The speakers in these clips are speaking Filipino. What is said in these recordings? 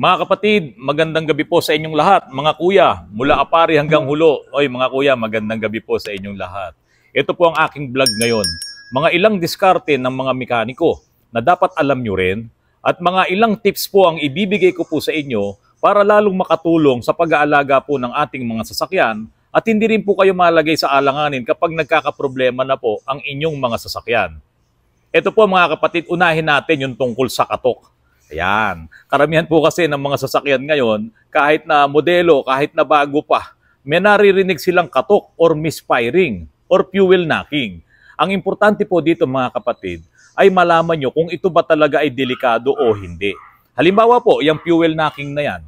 Mga kapatid, magandang gabi po sa inyong lahat. Mga kuya, mula apari hanggang hulo. Oy, mga kuya, magandang gabi po sa inyong lahat. Ito po ang aking vlog ngayon. Mga ilang diskarte ng mga mekaniko na dapat alam nyo rin at mga ilang tips po ang ibibigay ko po sa inyo para lalong makatulong sa pag-aalaga po ng ating mga sasakyan at hindi rin po kayo malagay sa alanganin kapag nagkakaproblema na po ang inyong mga sasakyan. Ito po mga kapatid, unahin natin yung tungkol sa katok. Ayan. Karamihan po kasi ng mga sasakyan ngayon, kahit na modelo, kahit na bago pa, may naririnig silang katok or misfiring or fuel knocking. Ang importante po dito mga kapatid ay malaman nyo kung ito ba talaga ay delikado o hindi. Halimbawa po, yung fuel knocking na yan,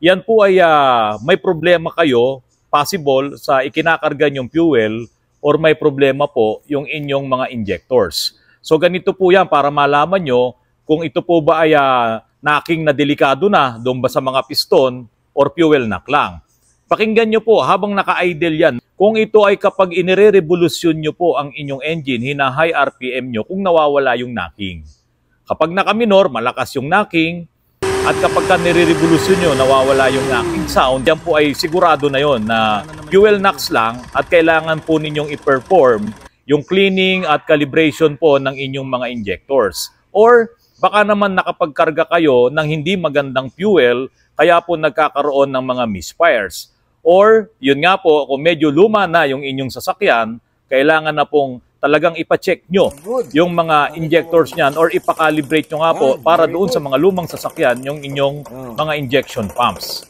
yan po ay uh, may problema kayo, possible sa ikinakarga yung fuel or may problema po yung inyong mga injectors. So ganito po yan para malaman nyo kung ito po ba ay uh, naking na delikado na doon ba sa mga piston or fuel knock lang. Pakinggan nyo po habang naka-idle yan. Kung ito ay kapag inire-revolusyon nyo po ang inyong engine, hina-high RPM nyo kung nawawala yung knocking. Kapag naka-minor, malakas yung knocking. At kapag ka nire-revolusyon nyo, nawawala yung knocking sound, yan po ay sigurado na yon na fuel knocks lang at kailangan po ninyong i-perform yung cleaning at calibration po ng inyong mga injectors. Or baka naman nakapagkarga kayo ng hindi magandang fuel, kaya po nagkakaroon ng mga misfires. Or, yun nga po, kung medyo luma na yung inyong sasakyan, kailangan na pong talagang ipacheck nyo yung mga injectors niyan or ipakalibrate nyo nga po para doon sa mga lumang sasakyan yung inyong oh. mga injection pumps.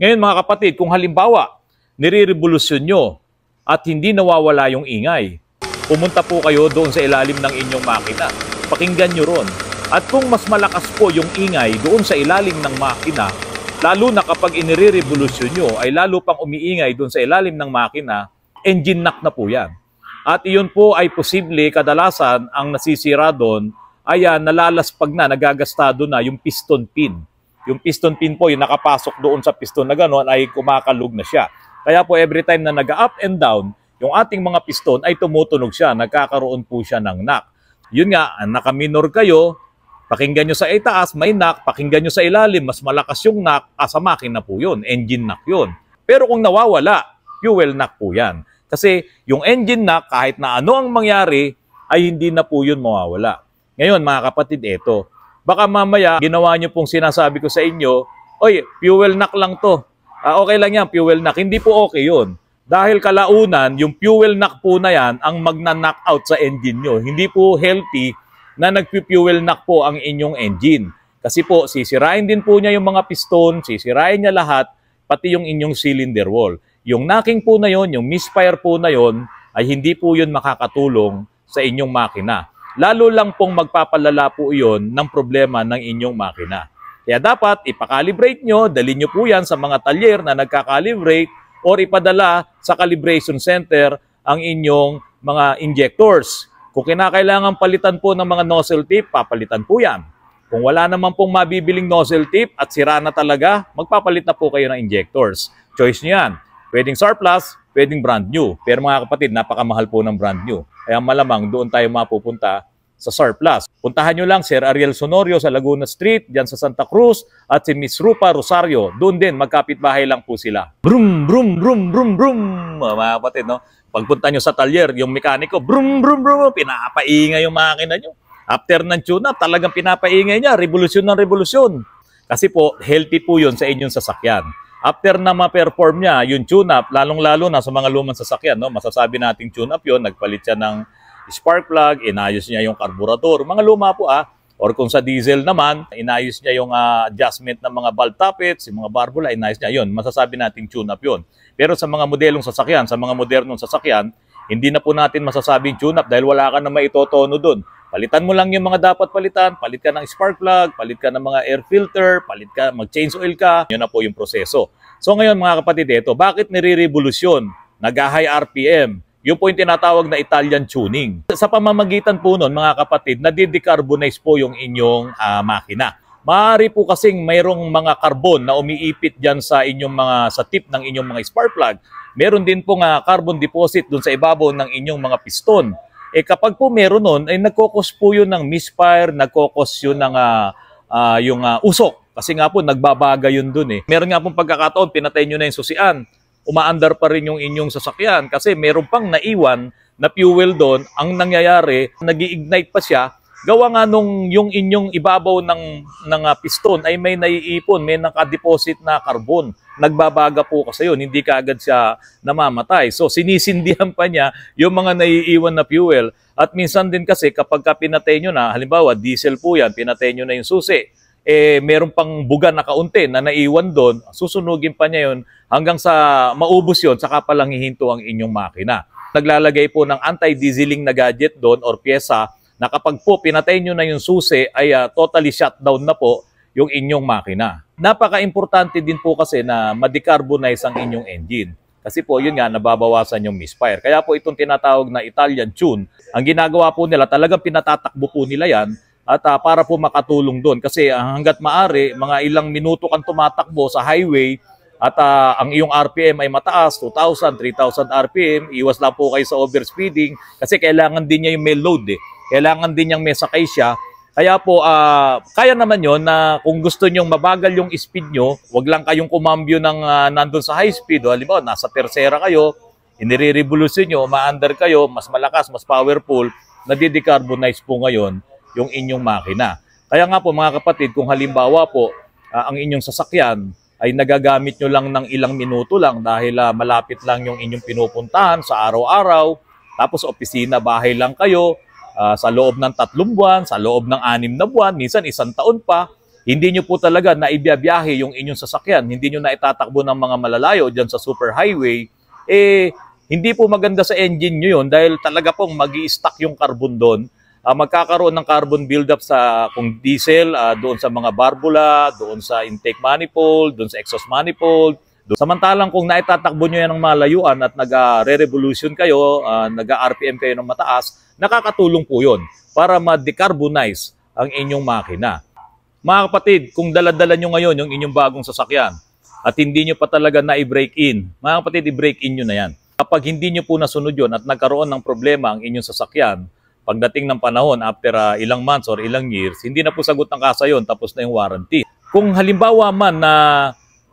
Ngayon mga kapatid, kung halimbawa, nire-revolusyon nyo at hindi nawawala yung ingay, pumunta po kayo doon sa ilalim ng inyong makina. Pakinggan nyo ron at kung mas malakas po yung ingay doon sa ilalim ng makina, lalo na kapag inire-revolution nyo, ay lalo pang umiingay doon sa ilalim ng makina, engine knock na po yan. At iyon po ay posible kadalasan ang nasisira doon ay uh, nalalaspag na, nagagastado na yung piston pin. Yung piston pin po, yung nakapasok doon sa piston na gano'n ay kumakalug na siya. Kaya po every time na nag-up and down, yung ating mga piston ay tumutunog siya, nagkakaroon po siya ng knock. Yun nga, ah, nakaminor kayo, Pakinggan nyo sa itaas, may knock. Pakinggan nyo sa ilalim, mas malakas yung knock. Asa ah, makina po yun, engine knock yun. Pero kung nawawala, fuel knock po yan. Kasi yung engine knock, kahit na ano ang mangyari, ay hindi na po yun mawawala. Ngayon mga kapatid, eto. Baka mamaya, ginawa nyo pong sinasabi ko sa inyo, Oy, fuel knock lang to. Uh, okay lang yan, fuel knock. Hindi po okay yun. Dahil kalaunan, yung fuel knock po na yan ang magna-knock out sa engine nyo. Hindi po healthy na nagpi nak po ang inyong engine. Kasi po, sisirain din po niya yung mga piston, sisirain niya lahat, pati yung inyong cylinder wall. Yung knocking po na yon, yung misfire po na yon, ay hindi po yun makakatulong sa inyong makina. Lalo lang pong magpapalala po yon ng problema ng inyong makina. Kaya dapat ipakalibrate nyo, dalhin nyo po yan sa mga talyer na nagkakalibrate or ipadala sa calibration center ang inyong mga injectors kung kinakailangan palitan po ng mga nozzle tip, papalitan po yan. Kung wala naman pong mabibiling nozzle tip at sira na talaga, magpapalit na po kayo ng injectors. Choice nyo yan. Pwedeng surplus, pwedeng brand new. Pero mga kapatid, napakamahal po ng brand new. Kaya malamang doon tayo mapupunta sa surplus. Puntahan nyo lang Sir Ariel Sonorio sa Laguna Street, diyan sa Santa Cruz, at si Miss Rupa Rosario. Doon din, magkapit-bahay lang po sila. Brum, brum, brum, brum, brum. Mga kapatid, no? Pagpunta nyo sa talyer, yung mekaniko, brum, brum, brum, pinapaingay yung makina nyo. After ng tune-up, talagang pinapaingay niya, revolusyon ng revolusyon. Kasi po, healthy po yun sa inyong sasakyan. After na ma-perform niya, yung tune-up, lalong-lalo na sa mga lumang sasakyan, no? masasabi nating tune-up yun, nagpalit siya ng spark plug, inayos niya yung carburetor, mga luma po ah. Or kung sa diesel naman, inayos niya yung uh, adjustment ng mga valve tappets, yung mga barbula, inayos niya yon. Masasabi nating tune-up yon. Pero sa mga modelong sasakyan, sa mga modernong sasakyan, hindi na po natin masasabing tune-up dahil wala ka na maitotono doon. Palitan mo lang yung mga dapat palitan. Palit ka ng spark plug, palit ka ng mga air filter, palit ka, mag-change oil ka. Yun na po yung proseso. So ngayon mga kapatid, ito, bakit nire-revolusyon? Nag-high RPM, yung po yung tinatawag na Italian tuning. Sa pamamagitan po nun, mga kapatid, nadidecarbonize po yung inyong uh, makina. Maaari po kasing mayroong mga carbon na umiipit dyan sa inyong mga sa tip ng inyong mga spark plug. Meron din po nga ah, carbon deposit dun sa ibabaw ng inyong mga piston. Eh kapag po meron nun, ay eh, nagkokos po yun ng misfire, nagkokos yun ng uh, uh, yung uh, usok. Kasi nga po, nagbabaga yun dun eh. Meron nga pong pagkakataon, pinatay nyo na yung susian umaandar pa rin yung inyong sasakyan kasi meron pang naiwan na fuel doon. Ang nangyayari, nag ignite pa siya. Gawa nga nung yung inyong ibabaw ng, ng ah, piston ay may naiipon, may nakadeposit na karbon. Nagbabaga po kasi yun, hindi kaagad siya namamatay. So sinisindihan pa niya yung mga naiiwan na fuel. At minsan din kasi kapag ka pinatay nyo na, halimbawa diesel po yan, pinatay nyo na yung susi eh meron pang buga na kaunti na naiwan doon, susunugin pa niya yon hanggang sa maubos yon saka pa lang hihinto ang inyong makina. Naglalagay po ng anti-dieseling na gadget doon or pyesa na kapag po pinatay nyo na yung susi ay uh, totally shutdown na po yung inyong makina. Napaka-importante din po kasi na madecarbonize ang inyong engine. Kasi po, yun nga, nababawasan yung misfire. Kaya po itong tinatawag na Italian tune, ang ginagawa po nila, talagang pinatatakbo po nila yan at uh, para po makatulong doon. Kasi uh, hanggat maari, mga ilang minuto kang tumatakbo sa highway at uh, ang iyong RPM ay mataas, 2,000, 3,000 RPM, iwas lang po kayo sa overspeeding kasi kailangan din niya yung may load eh. Kailangan din niyang may sakay siya kaya po, uh, kaya naman yon na kung gusto nyong mabagal yung speed nyo, wag lang kayong kumambyo ng uh, nandun sa high speed. O, halimbawa, nasa tercera kayo, inire-revolution nyo, ma-under kayo, mas malakas, mas powerful, nadidecarbonize po ngayon yung inyong makina. Kaya nga po mga kapatid, kung halimbawa po uh, ang inyong sasakyan ay nagagamit nyo lang ng ilang minuto lang dahil uh, malapit lang yung inyong pinupuntahan sa araw-araw, tapos opisina, bahay lang kayo, uh, sa loob ng tatlong buwan, sa loob ng anim na buwan, minsan isang taon pa, hindi nyo po talaga naibiyabiyahe yung inyong sasakyan, hindi nyo naitatakbo ng mga malalayo dyan sa superhighway, eh, hindi po maganda sa engine nyo yun dahil talaga pong mag stuck yung carbon doon uh, magkakaroon ng carbon buildup sa kung diesel, uh, doon sa mga barbula, doon sa intake manifold, doon sa exhaust manifold. Doon. Samantalang kung naitatakbo nyo yan ng malayuan at nag-re-revolution kayo, uh, ah, nag-RPM kayo ng mataas, nakakatulong po yon para ma-decarbonize ang inyong makina. Mga kapatid, kung daladala nyo ngayon yung inyong bagong sasakyan at hindi nyo pa talaga na i-break in, mga kapatid, i-break in nyo na yan. Kapag hindi nyo po nasunod yon at nagkaroon ng problema ang inyong sasakyan, pagdating ng panahon after uh, ilang months or ilang years, hindi na po sagot ng kasa yon tapos na yung warranty. Kung halimbawa man na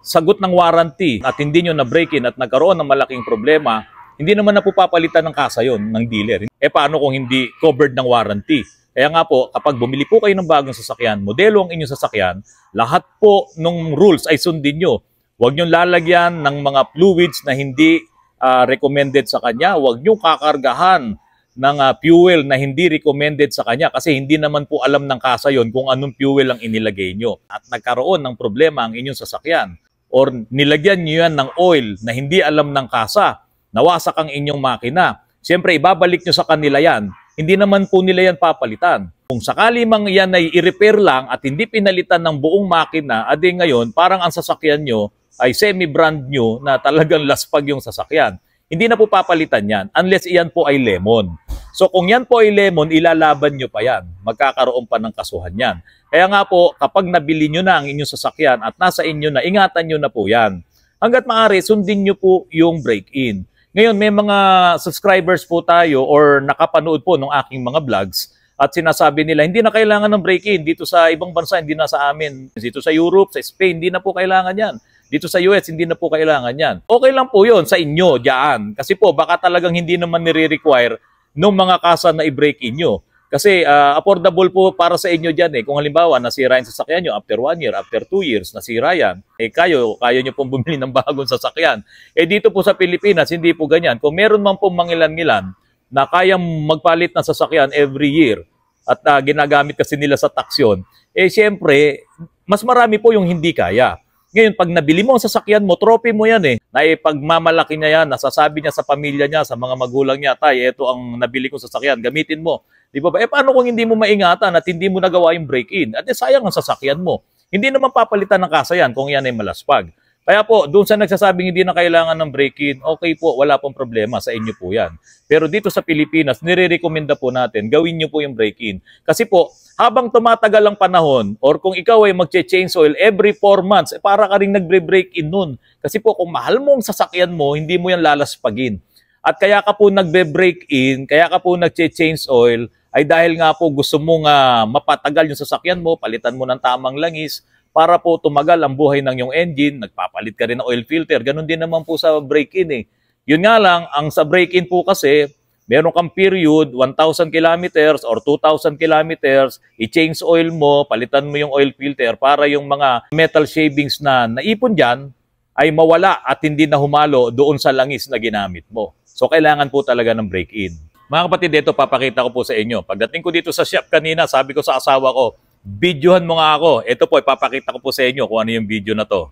sagot ng warranty at hindi nyo na-break-in at nagkaroon ng malaking problema, hindi naman na po papalitan ng kasa yon ng dealer. Eh paano kung hindi covered ng warranty? Kaya nga po, kapag bumili po kayo ng bagong sasakyan, modelo ang inyong sasakyan, lahat po ng rules ay sundin nyo. Huwag nyo lalagyan ng mga fluids na hindi uh, recommended sa kanya. Huwag nyo kakargahan ng uh, fuel na hindi recommended sa kanya kasi hindi naman po alam ng kasa yon kung anong fuel ang inilagay nyo. At nagkaroon ng problema ang inyong sasakyan or nilagyan nyo yan ng oil na hindi alam ng kasa, nawasak ang inyong makina. Siyempre, ibabalik nyo sa kanila yan. Hindi naman po nila yan papalitan. Kung sakali mang yan ay i-repair lang at hindi pinalitan ng buong makina, adi ngayon, parang ang sasakyan nyo ay semi-brand new na talagang laspag yung sasakyan. Hindi na po papalitan yan unless iyan po ay lemon. So kung yan po ay lemon, ilalaban nyo pa yan. Magkakaroon pa ng kasuhan yan. Kaya nga po, kapag nabili nyo na ang inyong sasakyan at nasa inyo na, ingatan nyo na po yan. Hanggat maaari, sundin nyo po yung break-in. Ngayon, may mga subscribers po tayo or nakapanood po ng aking mga vlogs at sinasabi nila, hindi na kailangan ng break-in dito sa ibang bansa, hindi na sa amin. Dito sa Europe, sa Spain, hindi na po kailangan yan. Dito sa US, hindi na po kailangan yan. Okay lang po yon sa inyo, dyan. Kasi po, baka talagang hindi naman nire-require ng mga kasa na i-break in nyo. Kasi uh, affordable po para sa inyo dyan eh. Kung halimbawa, nasira yung sasakyan nyo after one year, after two years, nasira yan. Eh kayo, kayo nyo pong bumili ng bagong sasakyan. Eh dito po sa Pilipinas, hindi po ganyan. Kung meron man pong mangilan-ngilan na kayang magpalit ng sasakyan every year at uh, ginagamit kasi nila sa taksyon, eh siyempre, mas marami po yung hindi kaya. Ngayon, pag nabili mo ang sasakyan mo, trophy mo yan eh. Naipagmamalaki niya yan, nasasabi niya sa pamilya niya, sa mga magulang niya, tay, ito ang nabili kong sasakyan, gamitin mo. Di ba ba? Eh, paano kung hindi mo maingatan at hindi mo nagawa yung break-in? At eh, sayang ang sasakyan mo. Hindi naman papalitan ng kasa yan kung yan ay malaspag. Kaya po, doon sa nagsasabing hindi na kailangan ng break-in, okay po, wala pong problema sa inyo po yan. Pero dito sa Pilipinas, nirerekomenda po natin, gawin nyo po yung break-in. Kasi po, habang tumatagal ang panahon or kung ikaw ay magche-change oil every 4 months, eh, para ka rin nagbre-break in nun. Kasi po kung mahal mo ang sasakyan mo, hindi mo yan lalaspagin. At kaya ka po nagbe-break in, kaya ka po nagche-change oil, ay dahil nga po gusto mo uh, ah, mapatagal yung sasakyan mo, palitan mo ng tamang langis, para po tumagal ang buhay ng yung engine, nagpapalit ka rin ng oil filter, ganun din naman po sa break-in eh. Yun nga lang, ang sa break-in po kasi, meron kang period, 1,000 kilometers or 2,000 kilometers, i-change oil mo, palitan mo yung oil filter para yung mga metal shavings na naipon dyan ay mawala at hindi na humalo doon sa langis na ginamit mo. So kailangan po talaga ng break-in. Mga kapatid, dito papakita ko po sa inyo. Pagdating ko dito sa shop kanina, sabi ko sa asawa ko, videohan mo nga ako. Ito po, ipapakita ko po sa inyo kung ano yung video na to.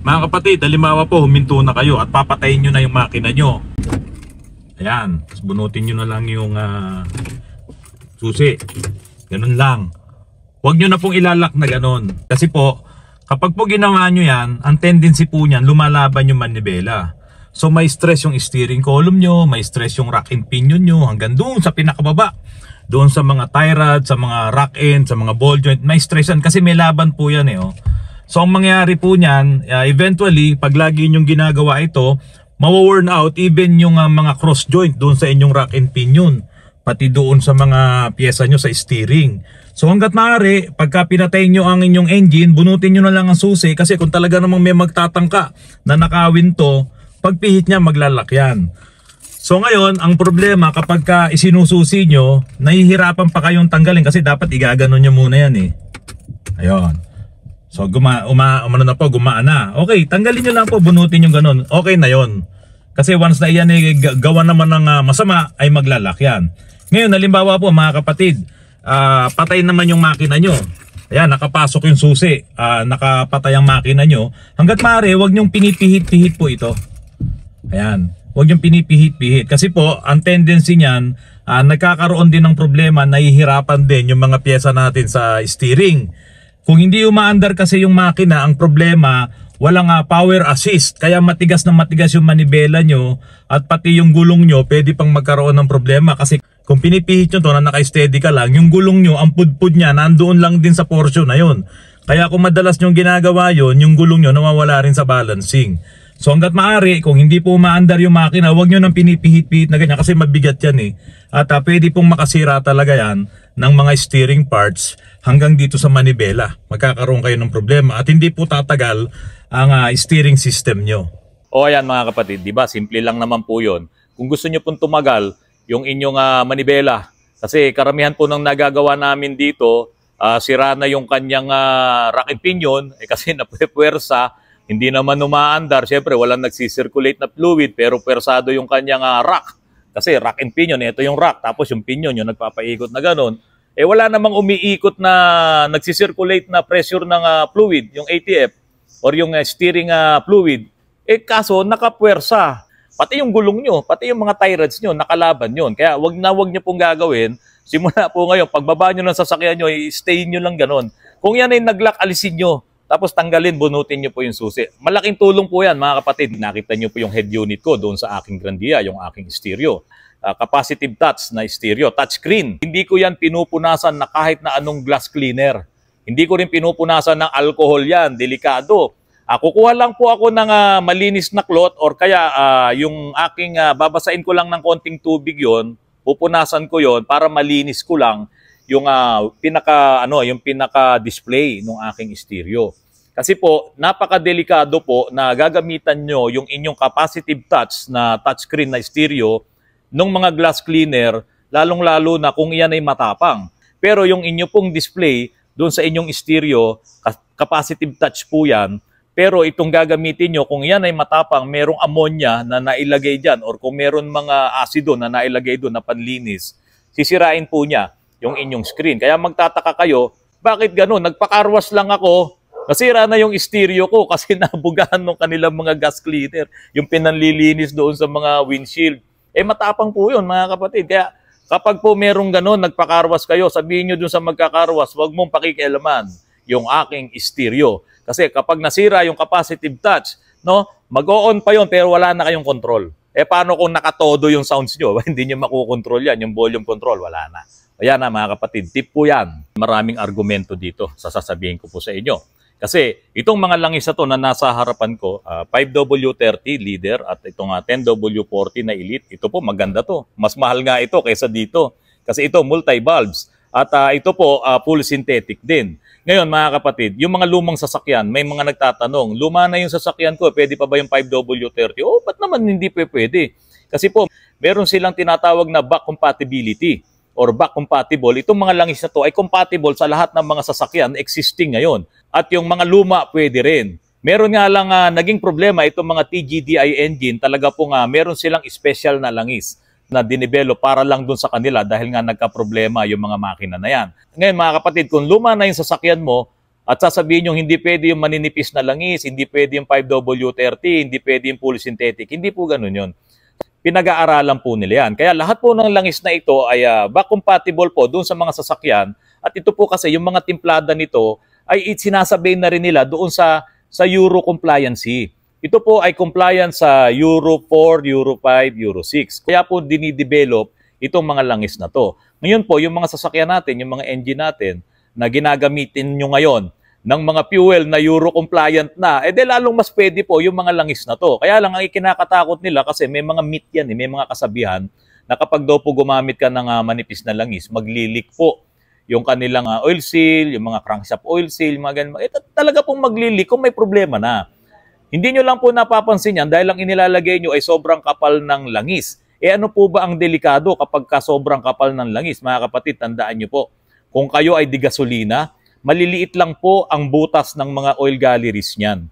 Mga kapatid, alimawa po, huminto na kayo at papatayin nyo na yung makina nyo. Ayan, tapos bunutin nyo na lang yung uh, susi. Ganun lang. Huwag nyo na pong ilalak na ganun. Kasi po, kapag po ginawa nyo yan, ang tendency po niyan, lumalaban yung manibela. So may stress yung steering column nyo, may stress yung rack and pinion nyo, hanggang doon sa pinakababa. Doon sa mga tie rod, sa mga rack end, sa mga ball joint, may stress yan kasi may laban po yan eh. Oh. So ang mangyari po niyan, uh, eventually, pag lagi nyong ginagawa ito, mawo-worn out even yung uh, mga cross joint doon sa inyong rack and pinion pati doon sa mga pyesa nyo sa steering. So hanggat maaari, pagka pinatay nyo ang inyong engine, bunutin nyo na lang ang susi kasi kung talaga namang may magtatangka na nakawin to, pagpihit niya maglalakyan. So ngayon, ang problema kapag ka isinususi nyo, nahihirapan pa kayong tanggalin kasi dapat igaganon nyo muna yan eh. Ayun. So guma, uma, umano na po, gumaan na. Okay, tanggalin nyo lang po, bunutin yung ganun. Okay na yon. Kasi once na iyan eh, gawa naman ng uh, masama ay maglalak yan. Ngayon halimbawa po mga kapatid, uh, patay naman yung makina nyo. Ayan, nakapasok yung susi, uh, nakapatay ang makina nyo. Hanggat maaari, huwag nyong pinipihit-pihit po ito. Ayan, huwag nyong pinipihit-pihit. Kasi po, ang tendency niyan, uh, nagkakaroon din ng problema, nahihirapan din yung mga pyesa natin sa steering. Kung hindi umaandar kasi yung makina, ang problema, walang uh, power assist. Kaya matigas na matigas yung manibela nyo at pati yung gulong nyo pwede pang magkaroon ng problema kasi kung pinipihit nyo to na naka-steady ka lang, yung gulong nyo, ang pudpud niya, nandoon lang din sa portion na yun. Kaya kung madalas nyo ginagawa yon yung gulong nyo nawawala rin sa balancing. So hanggat maaari, kung hindi po umaandar yung makina, huwag nyo nang pinipihit-pihit na ganyan kasi mabigat yan eh. At uh, pwede pong makasira talaga yan ng mga steering parts hanggang dito sa manibela. Magkakaroon kayo ng problema at hindi po tatagal ang uh, steering system nyo. O ayan mga kapatid, di ba? Simple lang naman po yon. Kung gusto nyo pong tumagal yung inyong uh, manibela, kasi karamihan po ng nagagawa namin dito, uh, sira na yung kanyang uh, rocket pinion eh, kasi napwepuwersa, hindi naman umaandar. Siyempre, walang nagsisirculate na fluid pero pwersado yung kanyang uh, rock. Kasi rack and pinion, eh, ito yung rack, tapos yung pinion yung nagpapaikot na ganun. Eh wala namang umiikot na nagsisirculate na pressure ng uh, fluid, yung ATF, or yung uh, steering uh, fluid. Eh kaso, nakapwersa. Pati yung gulong nyo, pati yung mga tie rods nyo, nakalaban yun. Kaya wag na wag nyo pong gagawin. Simula po ngayon, pagbaba nyo ng sasakyan nyo, i-stay nyo lang ganun. Kung yan ay naglock, alisin nyo tapos tanggalin, bunutin nyo po yung susi. Malaking tulong po yan mga kapatid. Nakita nyo po yung head unit ko doon sa aking Grandia, yung aking stereo. Uh, capacitive touch na stereo, touchscreen. Hindi ko yan pinupunasan na kahit na anong glass cleaner. Hindi ko rin pinupunasan ng alcohol yan, delikado. Uh, kukuha lang po ako ng uh, malinis na cloth or kaya uh, yung aking uh, babasain ko lang ng konting tubig yon, pupunasan ko yon para malinis ko lang yung uh, pinaka ano, yung pinaka display ng aking stereo. Kasi po, napakadelikado po na gagamitan nyo yung inyong capacitive touch na touchscreen na stereo ng mga glass cleaner, lalong-lalo na kung iyan ay matapang. Pero yung inyo pong display doon sa inyong stereo, capacitive touch po yan. Pero itong gagamitin nyo, kung yan ay matapang, merong ammonia na nailagay dyan or kung meron mga asido na nailagay doon na panlinis, sisirain po niya yung inyong screen. Kaya magtataka kayo, bakit ganun? Nagpakarwas lang ako, Nasira na yung stereo ko kasi nabugahan ng kanilang mga gas cleaner, yung pinanlilinis doon sa mga windshield. Eh matapang po yun mga kapatid. Kaya kapag po merong ganun, nagpakarwas kayo, sabihin nyo doon sa magkakarwas, huwag mong pakikialaman yung aking stereo. Kasi kapag nasira yung capacitive touch, no, mag-on pa yon pero wala na kayong control. Eh paano kung nakatodo yung sounds nyo? Hindi nyo makukontrol yan, yung volume control, wala na. Ayan na mga kapatid, tip po yan. Maraming argumento dito sa sasabihin ko po sa inyo. Kasi itong mga langis na to na nasa harapan ko, uh, ah, 5W30 leader at itong uh, ah, 10W40 na elite, ito po maganda to. Mas mahal nga ito kaysa dito. Kasi ito multi-valves. At uh, ito po, uh, full synthetic din. Ngayon mga kapatid, yung mga lumang sasakyan, may mga nagtatanong, luma na yung sasakyan ko, pwede pa ba yung 5W30? Oh, ba't naman hindi pa pwede? Kasi po, meron silang tinatawag na back compatibility or back compatible. Itong mga langis na to ay compatible sa lahat ng mga sasakyan existing ngayon at yung mga luma pwede rin. Meron nga lang uh, naging problema itong mga TGDI engine, talaga po nga meron silang special na langis na dinibelo para lang dun sa kanila dahil nga nagka-problema yung mga makina na yan. Ngayon mga kapatid, kung luma na yung sasakyan mo at sasabihin nyo hindi pwede yung maninipis na langis, hindi pwede yung 5W30, hindi pwede yung full synthetic, hindi po ganun yun. Pinag-aaralan po nila yan. Kaya lahat po ng langis na ito ay uh, back compatible po dun sa mga sasakyan at ito po kasi yung mga timplada nito ay sinasabi na rin nila doon sa, sa Euro compliancy. Ito po ay compliance sa Euro 4, Euro 5, Euro 6. Kaya po dinidevelop itong mga langis na to. Ngayon po, yung mga sasakyan natin, yung mga engine natin na ginagamitin nyo ngayon ng mga fuel na Euro compliant na, eh de lalong mas pwede po yung mga langis na to. Kaya lang ang ikinakatakot nila kasi may mga myth yan, eh, may mga kasabihan na kapag daw po gumamit ka ng uh, manipis na langis, maglilik po yung kanilang uh, oil seal, yung mga crankshaft oil seal, mga ganun. Eh, talaga pong maglilik kung may problema na. Hindi nyo lang po napapansin yan dahil ang inilalagay nyo ay sobrang kapal ng langis. E ano po ba ang delikado kapag ka sobrang kapal ng langis? Mga kapatid, tandaan nyo po, kung kayo ay digasolina, maliliit lang po ang butas ng mga oil galleries niyan.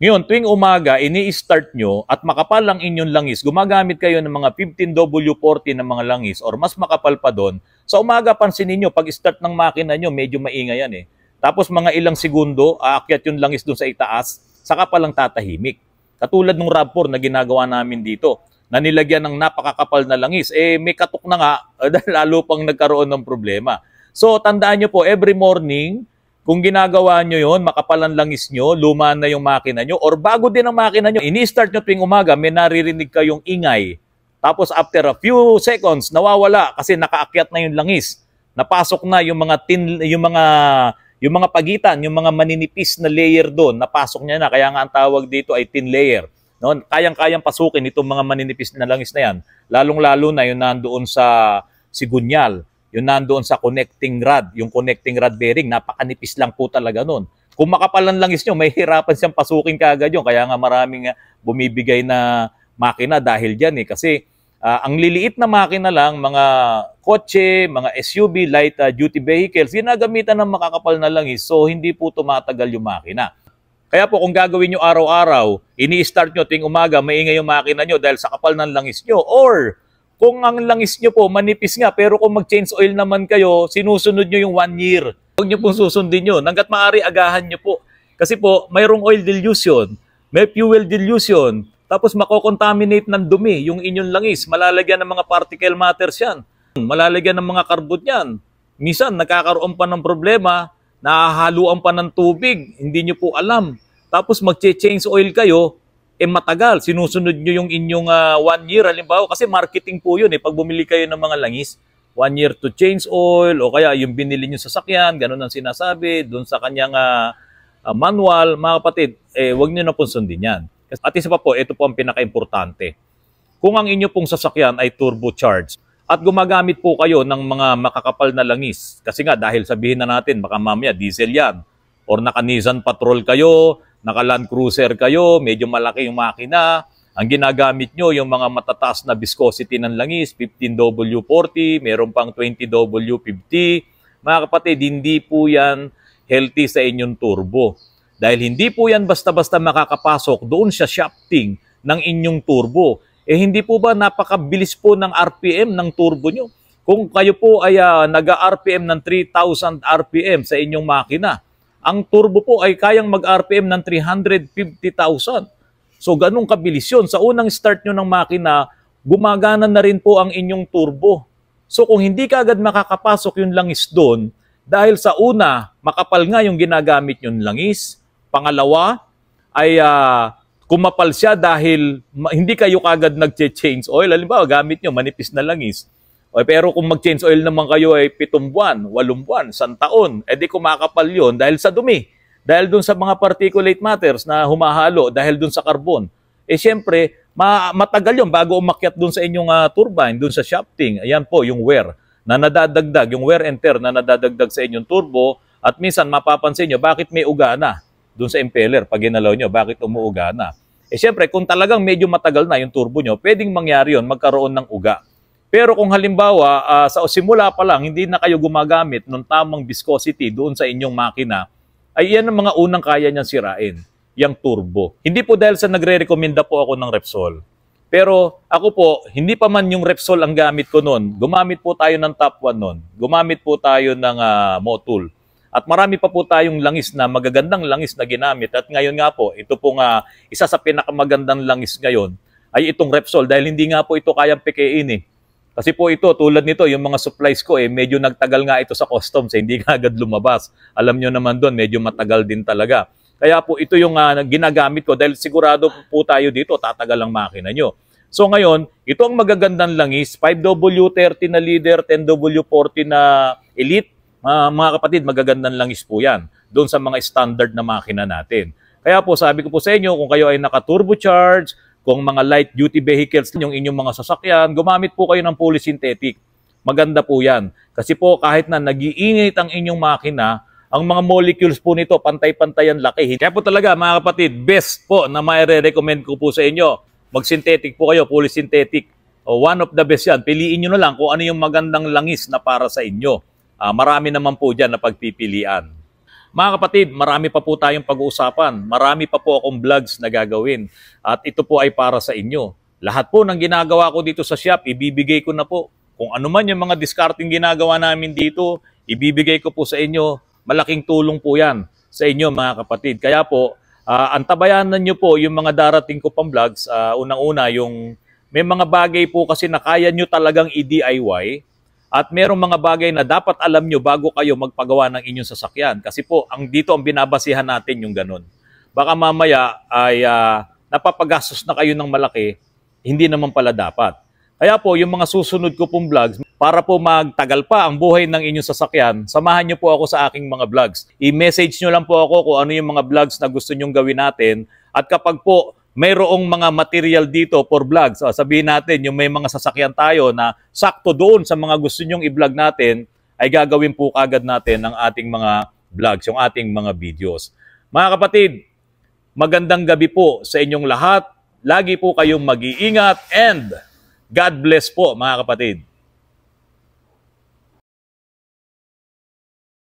Ngayon, tuwing umaga, ini-start nyo at makapal ang inyong langis, gumagamit kayo ng mga 15W40 ng mga langis or mas makapal pa doon sa umaga, pansin nyo, pag start ng makina nyo, medyo maingay yan eh. Tapos mga ilang segundo, aakyat yung langis doon sa itaas, saka palang tatahimik. Katulad ng RAV4 na ginagawa namin dito, na nilagyan ng napakakapal na langis, eh may katok na nga, lalo pang nagkaroon ng problema. So tandaan nyo po, every morning, kung ginagawa nyo yon, makapal ang langis nyo, luma na yung makina nyo, or bago din ang makina nyo, ini-start nyo tuwing umaga, may naririnig kayong ingay tapos after a few seconds, nawawala kasi nakaakyat na yung langis. Napasok na yung mga tin, yung mga yung mga pagitan, yung mga maninipis na layer doon, napasok niya na. Kaya nga ang tawag dito ay tin layer. No, kayang-kayang pasukin itong mga maninipis na langis na yan. Lalong-lalo na yung nandoon sa sigunyal, yung nandoon sa connecting rod, yung connecting rod bearing, napakanipis lang po talaga noon. Kung makapalan langis nyo, may hirapan siyang pasukin kagad yun. Kaya nga maraming ah, bumibigay na makina dahil dyan eh. Kasi uh, ang liliit na makina lang, mga kotse, mga SUV, light uh, duty vehicles, ginagamitan ng makakapal na langis so hindi po tumatagal yung makina. Kaya po kung gagawin nyo araw-araw, ini-start nyo ting umaga, maingay yung makina nyo dahil sa kapal ng langis nyo. Or kung ang langis nyo po manipis nga, pero kung mag-change oil naman kayo, sinusunod nyo yung one year. Huwag nyo pong susundin yun. Hanggat maaari, agahan nyo po. Kasi po, mayroong oil dilution, may fuel dilution, tapos makokontaminate ng dumi yung inyong langis. Malalagyan ng mga particle matters yan. Malalagyan ng mga karbot yan. Minsan, nagkakaroon pa ng problema, nahahaluan pa ng tubig, hindi nyo po alam. Tapos mag change oil kayo, eh matagal, sinusunod nyo yung inyong uh, one year, halimbawa, kasi marketing po yun eh, pag bumili kayo ng mga langis, one year to change oil, o kaya yung binili nyo sa sakyan, ganun ang sinasabi, doon sa kanyang uh, uh, manual, mga kapatid, eh wag nyo na pong sundin yan. At isa pa po, ito po ang pinakaimportante. Kung ang inyo pong sasakyan ay turbocharged at gumagamit po kayo ng mga makakapal na langis, kasi nga dahil sabihin na natin, baka mamaya diesel yan, or naka Nissan Patrol kayo, naka Land Cruiser kayo, medyo malaki yung makina, ang ginagamit nyo, yung mga matataas na viscosity ng langis, 15W40, meron pang 20W50. Mga kapatid, hindi po yan healthy sa inyong turbo. Dahil hindi po yan basta-basta makakapasok doon sa shafting ng inyong turbo. Eh hindi po ba napakabilis po ng RPM ng turbo nyo? Kung kayo po ay uh, ah, naga-RPM ng 3,000 RPM sa inyong makina, ang turbo po ay kayang mag-RPM ng 350,000. So ganun kabilis yun. Sa unang start nyo ng makina, gumagana na rin po ang inyong turbo. So kung hindi ka agad makakapasok yung langis doon, dahil sa una, makapal nga yung ginagamit yung langis, Pangalawa ay uh, kumapal siya dahil hindi kayo kagad nag-change oil. Halimbawa, gamit nyo, manipis na langis. O, pero kung mag-change oil naman kayo ay pitong buwan, walong buwan, isang taon, edi eh, kumakapal yon dahil sa dumi. Dahil dun sa mga particulate matters na humahalo, dahil dun sa carbon. Eh siyempre, ma- matagal yon bago umakyat dun sa inyong uh, turbine, dun sa shafting. Ayan po, yung wear na nadadagdag, yung wear and tear na nadadagdag sa inyong turbo, at minsan mapapansin nyo, bakit may ugana? doon sa impeller pag ginalaw nyo, bakit umuuga na? Eh siyempre, kung talagang medyo matagal na yung turbo nyo, pwedeng mangyari yon magkaroon ng uga. Pero kung halimbawa, uh, sa simula pa lang, hindi na kayo gumagamit ng tamang viscosity doon sa inyong makina, ay yan ang mga unang kaya niyang sirain, yung turbo. Hindi po dahil sa nagre-recommenda po ako ng Repsol. Pero ako po, hindi pa man yung Repsol ang gamit ko noon. Gumamit po tayo ng Top 1 noon. Gumamit po tayo ng uh, Motul. At marami pa po tayong langis na magagandang langis na ginamit. At ngayon nga po, ito po nga isa sa pinakamagandang langis ngayon ay itong Repsol dahil hindi nga po ito kayang pikiin eh. Kasi po ito, tulad nito, yung mga supplies ko, eh, medyo nagtagal nga ito sa customs, eh, hindi ka agad lumabas. Alam nyo naman doon, medyo matagal din talaga. Kaya po ito yung uh, ginagamit ko dahil sigurado po tayo dito, tatagal ang makina nyo. So ngayon, ito ang magagandang langis, 5W30 na leader, 10W40 na elite, Uh, mga kapatid, magagandang langis po yan doon sa mga standard na makina natin. Kaya po, sabi ko po sa inyo, kung kayo ay naka-turbocharge, kung mga light duty vehicles yung inyong mga sasakyan, gumamit po kayo ng polysynthetic. Maganda po yan. Kasi po, kahit na nagiinit ang inyong makina, ang mga molecules po nito, pantay-pantay ang laki. Kaya po talaga, mga kapatid, best po na maire-recommend ko po sa inyo. Mag-synthetic po kayo, polysynthetic. O, one of the best yan. Piliin nyo na lang kung ano yung magandang langis na para sa inyo. Uh, marami naman po dyan na pagpipilian. Mga kapatid, marami pa po tayong pag-uusapan. Marami pa po akong vlogs na gagawin. At ito po ay para sa inyo. Lahat po ng ginagawa ko dito sa shop, ibibigay ko na po. Kung ano man yung mga discarding ginagawa namin dito, ibibigay ko po sa inyo. Malaking tulong po yan sa inyo mga kapatid. Kaya po, uh, antabayanan nyo po yung mga darating ko pang vlogs. Uh, Unang-una, yung may mga bagay po kasi na kaya nyo talagang i-DIY at merong mga bagay na dapat alam nyo bago kayo magpagawa ng inyong sasakyan. Kasi po, ang dito ang binabasihan natin yung ganun. Baka mamaya ay uh, napapagastos na kayo ng malaki, hindi naman pala dapat. Kaya po, yung mga susunod ko pong vlogs, para po magtagal pa ang buhay ng inyong sasakyan, samahan nyo po ako sa aking mga vlogs. I-message nyo lang po ako kung ano yung mga vlogs na gusto nyong gawin natin. At kapag po mayroong mga material dito for vlog. So, sabihin natin, yung may mga sasakyan tayo na sakto doon sa mga gusto nyong i-vlog natin, ay gagawin po kagad natin ng ating mga vlogs, yung ating mga videos. Mga kapatid, magandang gabi po sa inyong lahat. Lagi po kayong mag-iingat and God bless po mga kapatid.